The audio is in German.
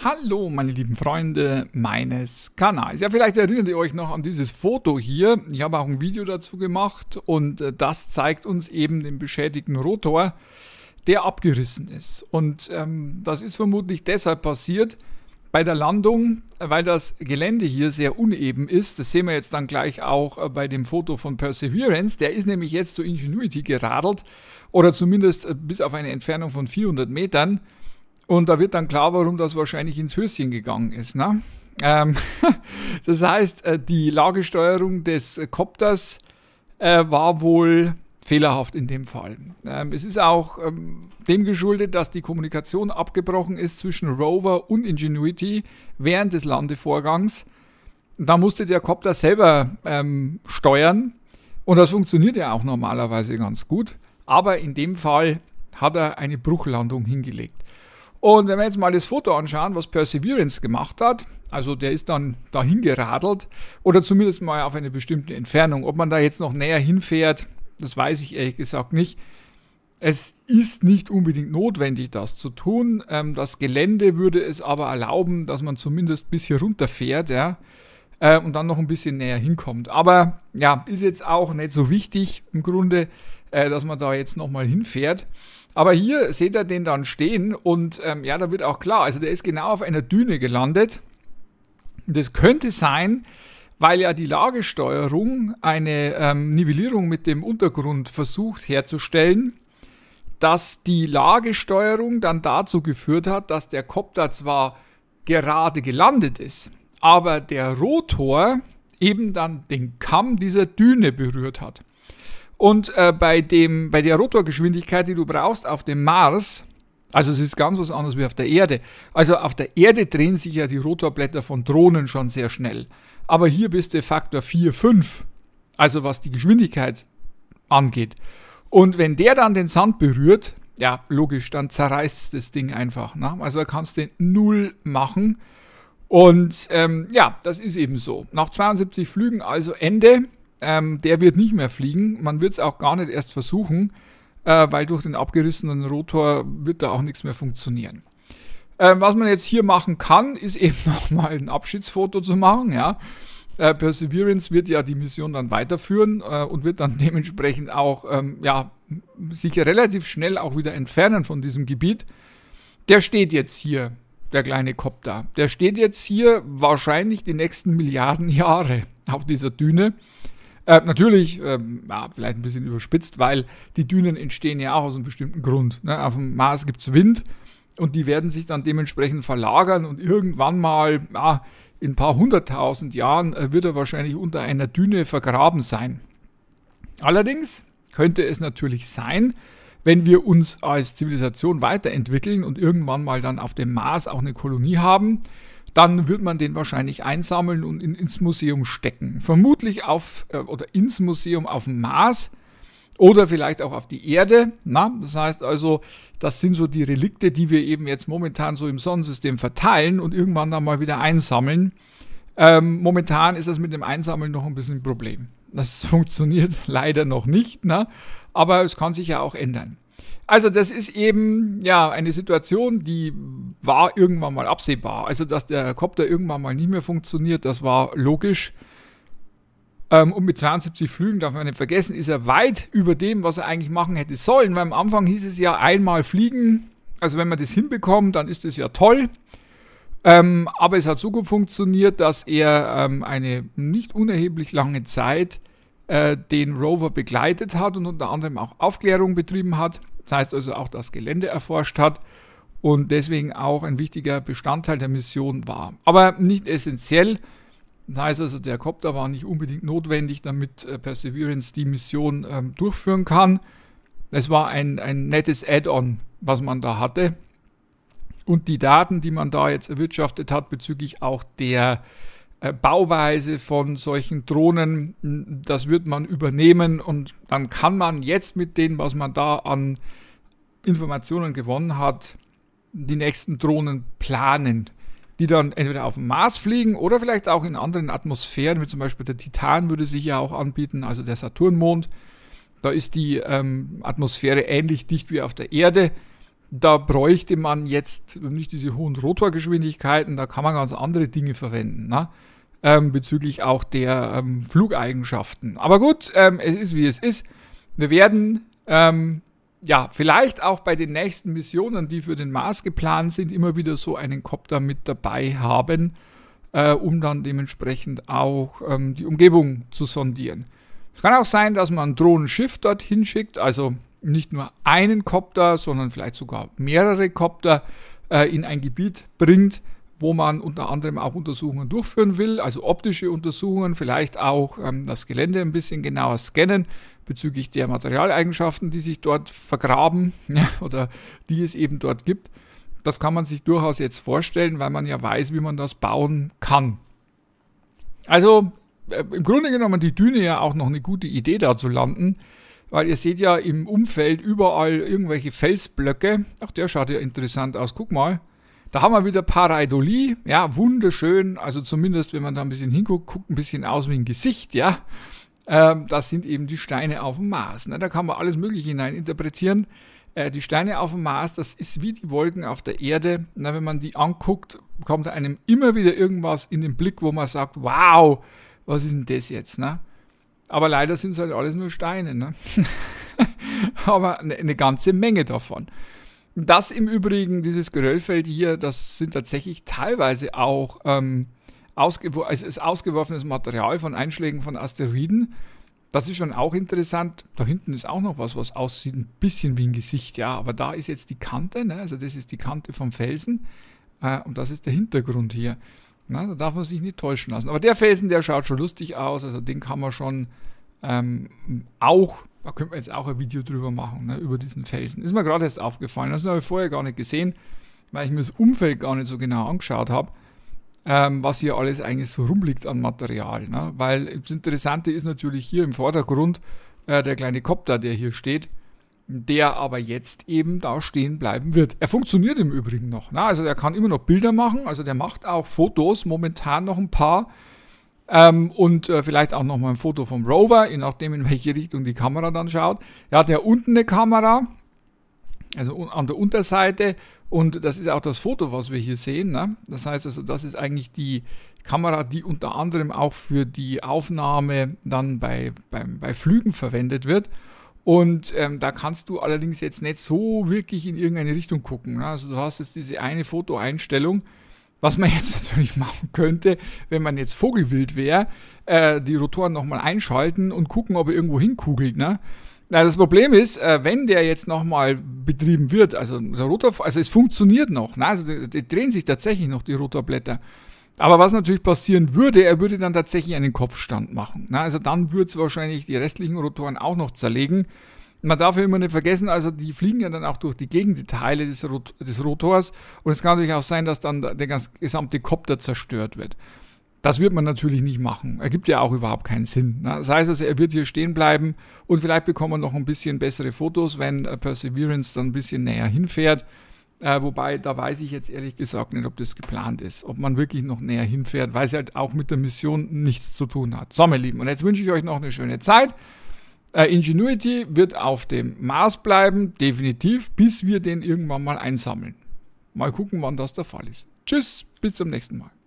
Hallo meine lieben Freunde meines Kanals. Ja, vielleicht erinnert ihr euch noch an dieses Foto hier. Ich habe auch ein Video dazu gemacht und äh, das zeigt uns eben den beschädigten Rotor, der abgerissen ist. Und ähm, das ist vermutlich deshalb passiert bei der Landung, weil das Gelände hier sehr uneben ist. Das sehen wir jetzt dann gleich auch äh, bei dem Foto von Perseverance. Der ist nämlich jetzt zu Ingenuity geradelt oder zumindest äh, bis auf eine Entfernung von 400 Metern. Und da wird dann klar, warum das wahrscheinlich ins Höschen gegangen ist. Ne? Ähm, das heißt, äh, die Lagesteuerung des Kopters äh, war wohl fehlerhaft in dem Fall. Ähm, es ist auch ähm, dem geschuldet, dass die Kommunikation abgebrochen ist zwischen Rover und Ingenuity während des Landevorgangs. Da musste der Kopter selber ähm, steuern und das funktioniert ja auch normalerweise ganz gut. Aber in dem Fall hat er eine Bruchlandung hingelegt. Und wenn wir jetzt mal das Foto anschauen, was Perseverance gemacht hat, also der ist dann dahin geradelt oder zumindest mal auf eine bestimmte Entfernung. Ob man da jetzt noch näher hinfährt, das weiß ich ehrlich gesagt nicht. Es ist nicht unbedingt notwendig, das zu tun. Ähm, das Gelände würde es aber erlauben, dass man zumindest bis hier runterfährt, ja äh, und dann noch ein bisschen näher hinkommt. Aber ja, ist jetzt auch nicht so wichtig im Grunde, äh, dass man da jetzt nochmal hinfährt. Aber hier seht ihr den dann stehen und ähm, ja, da wird auch klar, also der ist genau auf einer Düne gelandet. Das könnte sein, weil ja die Lagesteuerung eine ähm, Nivellierung mit dem Untergrund versucht herzustellen, dass die Lagesteuerung dann dazu geführt hat, dass der Copter zwar gerade gelandet ist, aber der Rotor eben dann den Kamm dieser Düne berührt hat. Und äh, bei, dem, bei der Rotorgeschwindigkeit, die du brauchst auf dem Mars, also es ist ganz was anderes wie auf der Erde. Also auf der Erde drehen sich ja die Rotorblätter von Drohnen schon sehr schnell. Aber hier bist du Faktor 4, 5, also was die Geschwindigkeit angeht. Und wenn der dann den Sand berührt, ja, logisch, dann zerreißt das Ding einfach. Ne? Also da kannst du null machen. Und ähm, ja, das ist eben so. Nach 72 Flügen also Ende. Ähm, der wird nicht mehr fliegen. Man wird es auch gar nicht erst versuchen, äh, weil durch den abgerissenen Rotor wird da auch nichts mehr funktionieren. Ähm, was man jetzt hier machen kann, ist eben nochmal ein Abschiedsfoto zu machen. Ja. Äh, Perseverance wird ja die Mission dann weiterführen äh, und wird dann dementsprechend auch ähm, ja, sich relativ schnell auch wieder entfernen von diesem Gebiet. Der steht jetzt hier der kleine Kopter. Der steht jetzt hier wahrscheinlich die nächsten Milliarden Jahre auf dieser Düne. Äh, natürlich, äh, vielleicht ein bisschen überspitzt, weil die Dünen entstehen ja auch aus einem bestimmten Grund. Ne? Auf dem Mars gibt es Wind und die werden sich dann dementsprechend verlagern und irgendwann mal ja, in ein paar hunderttausend Jahren äh, wird er wahrscheinlich unter einer Düne vergraben sein. Allerdings könnte es natürlich sein, dass wenn wir uns als Zivilisation weiterentwickeln und irgendwann mal dann auf dem Mars auch eine Kolonie haben, dann wird man den wahrscheinlich einsammeln und in, ins Museum stecken. Vermutlich auf äh, oder ins Museum auf dem Mars oder vielleicht auch auf die Erde. Na? Das heißt also, das sind so die Relikte, die wir eben jetzt momentan so im Sonnensystem verteilen und irgendwann dann mal wieder einsammeln. Ähm, momentan ist das mit dem Einsammeln noch ein bisschen ein Problem. Das funktioniert leider noch nicht. Ne? aber es kann sich ja auch ändern. Also das ist eben ja eine Situation, die war irgendwann mal absehbar. Also dass der Copter irgendwann mal nicht mehr funktioniert, das war logisch. Ähm, und mit 72 Flügen darf man nicht vergessen, ist er weit über dem, was er eigentlich machen hätte sollen. Weil am Anfang hieß es ja einmal fliegen. Also wenn man das hinbekommt, dann ist das ja toll. Ähm, aber es hat so gut funktioniert, dass er ähm, eine nicht unerheblich lange Zeit äh, den Rover begleitet hat und unter anderem auch Aufklärung betrieben hat. Das heißt also auch das Gelände erforscht hat und deswegen auch ein wichtiger Bestandteil der Mission war. Aber nicht essentiell. Das heißt also, der Copter war nicht unbedingt notwendig, damit äh, Perseverance die Mission ähm, durchführen kann. Es war ein, ein nettes Add-on, was man da hatte. Und die Daten, die man da jetzt erwirtschaftet hat bezüglich auch der äh, Bauweise von solchen Drohnen, das wird man übernehmen und dann kann man jetzt mit dem, was man da an Informationen gewonnen hat, die nächsten Drohnen planen, die dann entweder auf den Mars fliegen oder vielleicht auch in anderen Atmosphären, wie zum Beispiel der Titan würde sich ja auch anbieten, also der Saturnmond. Da ist die ähm, Atmosphäre ähnlich dicht wie auf der Erde da bräuchte man jetzt nicht diese hohen Rotorgeschwindigkeiten, da kann man ganz andere Dinge verwenden, ne? ähm, bezüglich auch der ähm, Flugeigenschaften. Aber gut, ähm, es ist wie es ist. Wir werden ähm, ja vielleicht auch bei den nächsten Missionen, die für den Mars geplant sind, immer wieder so einen Kopter mit dabei haben, äh, um dann dementsprechend auch ähm, die Umgebung zu sondieren. Es kann auch sein, dass man ein Drohnenschiff dorthin schickt, also nicht nur einen Kopter, sondern vielleicht sogar mehrere Kopter äh, in ein Gebiet bringt, wo man unter anderem auch Untersuchungen durchführen will, also optische Untersuchungen, vielleicht auch ähm, das Gelände ein bisschen genauer scannen bezüglich der Materialeigenschaften, die sich dort vergraben ja, oder die es eben dort gibt. Das kann man sich durchaus jetzt vorstellen, weil man ja weiß, wie man das bauen kann. Also äh, im Grunde genommen die Düne ja auch noch eine gute Idee da zu landen. Weil ihr seht ja im Umfeld überall irgendwelche Felsblöcke. Ach, der schaut ja interessant aus. Guck mal. Da haben wir wieder Pareidoli. Ja, wunderschön. Also zumindest, wenn man da ein bisschen hinguckt, guckt ein bisschen aus wie ein Gesicht, ja. Ähm, das sind eben die Steine auf dem Mars. Ne? Da kann man alles Mögliche hinein interpretieren. Äh, die Steine auf dem Mars, das ist wie die Wolken auf der Erde. Na, wenn man die anguckt, kommt einem immer wieder irgendwas in den Blick, wo man sagt, wow, was ist denn das jetzt? Ne? Aber leider sind es halt alles nur Steine. Ne? Aber ne, eine ganze Menge davon. Das im Übrigen, dieses Geröllfeld hier, das sind tatsächlich teilweise auch ähm, ausge es ist ausgeworfenes Material von Einschlägen von Asteroiden. Das ist schon auch interessant. Da hinten ist auch noch was, was aussieht ein bisschen wie ein Gesicht, ja. Aber da ist jetzt die Kante, ne? also das ist die Kante vom Felsen äh, und das ist der Hintergrund hier. Na, da darf man sich nicht täuschen lassen. Aber der Felsen, der schaut schon lustig aus. Also den kann man schon ähm, auch, da könnte man jetzt auch ein Video drüber machen, ne, über diesen Felsen. Ist mir gerade erst aufgefallen. Das habe ich vorher gar nicht gesehen, weil ich mir das Umfeld gar nicht so genau angeschaut habe, ähm, was hier alles eigentlich so rumliegt an Material. Ne? Weil das Interessante ist natürlich hier im Vordergrund äh, der kleine Kopter, der hier steht der aber jetzt eben da stehen bleiben wird. Er funktioniert im Übrigen noch. Ne? Also der kann immer noch Bilder machen, also der macht auch Fotos, momentan noch ein paar. Ähm, und äh, vielleicht auch nochmal ein Foto vom Rover, je nachdem in welche Richtung die Kamera dann schaut. Er hat ja unten eine Kamera, also an der Unterseite und das ist auch das Foto, was wir hier sehen. Ne? Das heißt also, das ist eigentlich die Kamera, die unter anderem auch für die Aufnahme dann bei, bei, bei Flügen verwendet wird. Und ähm, da kannst du allerdings jetzt nicht so wirklich in irgendeine Richtung gucken. Ne? Also du hast jetzt diese eine Fotoeinstellung, was man jetzt natürlich machen könnte, wenn man jetzt Vogelwild wäre, äh, die Rotoren nochmal einschalten und gucken, ob er irgendwo hinkugelt. Ne? Na, das Problem ist, äh, wenn der jetzt nochmal betrieben wird, also, der Rotor, also es funktioniert noch, ne? also die, die drehen sich tatsächlich noch die Rotorblätter. Aber was natürlich passieren würde, er würde dann tatsächlich einen Kopfstand machen. Na, also dann würde es wahrscheinlich die restlichen Rotoren auch noch zerlegen. Man darf ja immer nicht vergessen, also die fliegen ja dann auch durch die Gegend, die Teile des, Rot des Rotors. Und es kann natürlich auch sein, dass dann der ganz gesamte Kopter zerstört wird. Das wird man natürlich nicht machen. Ergibt ja auch überhaupt keinen Sinn. Ne? Das heißt also, er wird hier stehen bleiben und vielleicht bekommt man noch ein bisschen bessere Fotos, wenn äh, Perseverance dann ein bisschen näher hinfährt. Äh, wobei, da weiß ich jetzt ehrlich gesagt nicht, ob das geplant ist, ob man wirklich noch näher hinfährt, weil es halt auch mit der Mission nichts zu tun hat. So, meine Lieben, und jetzt wünsche ich euch noch eine schöne Zeit. Äh, Ingenuity wird auf dem Mars bleiben, definitiv, bis wir den irgendwann mal einsammeln. Mal gucken, wann das der Fall ist. Tschüss, bis zum nächsten Mal.